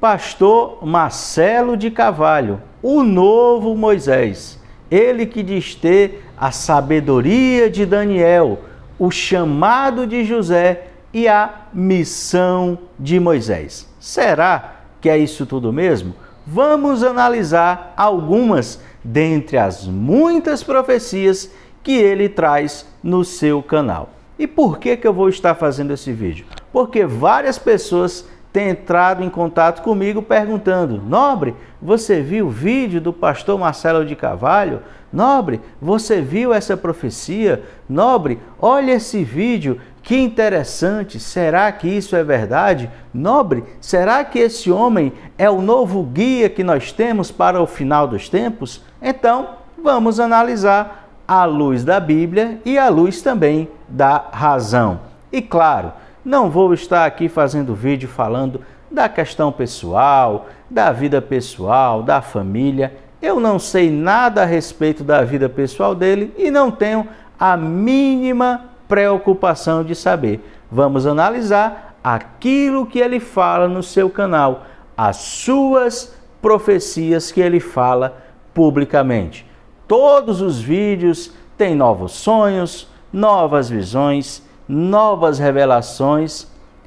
pastor Marcelo de Cavalho, o novo Moisés, ele que diz ter a sabedoria de Daniel, o chamado de José e a missão de Moisés. Será que é isso tudo mesmo? Vamos analisar algumas dentre as muitas profecias que ele traz no seu canal. E por que, que eu vou estar fazendo esse vídeo? Porque várias pessoas tem entrado em contato comigo perguntando: Nobre, você viu o vídeo do pastor Marcelo de Carvalho? Nobre, você viu essa profecia? Nobre, olha esse vídeo, que interessante, será que isso é verdade? Nobre, será que esse homem é o novo guia que nós temos para o final dos tempos? Então, vamos analisar à luz da Bíblia e à luz também da razão. E claro, não vou estar aqui fazendo vídeo falando da questão pessoal, da vida pessoal, da família. Eu não sei nada a respeito da vida pessoal dele e não tenho a mínima preocupação de saber. Vamos analisar aquilo que ele fala no seu canal, as suas profecias que ele fala publicamente. Todos os vídeos têm novos sonhos, novas visões novas revelações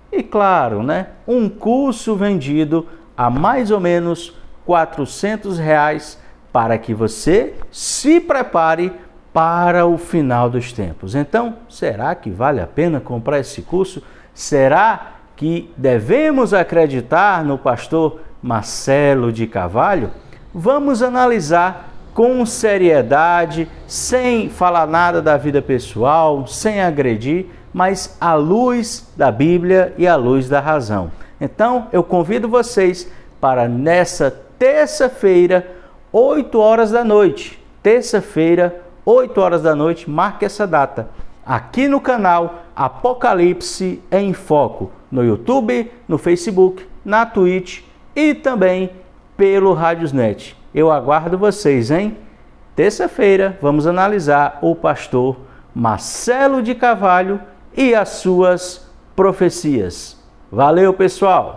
e, claro, né, um curso vendido a mais ou menos 400 reais para que você se prepare para o final dos tempos. Então, será que vale a pena comprar esse curso? Será que devemos acreditar no pastor Marcelo de Carvalho? Vamos analisar com seriedade, sem falar nada da vida pessoal, sem agredir, mas à luz da Bíblia e à luz da razão. Então, eu convido vocês para nessa terça-feira, 8 horas da noite. Terça-feira, 8 horas da noite, marque essa data. Aqui no canal Apocalipse em Foco, no YouTube, no Facebook, na Twitch e também pelo Radiosnet. Eu aguardo vocês, hein? Terça-feira vamos analisar o pastor Marcelo de Carvalho e as suas profecias. Valeu, pessoal!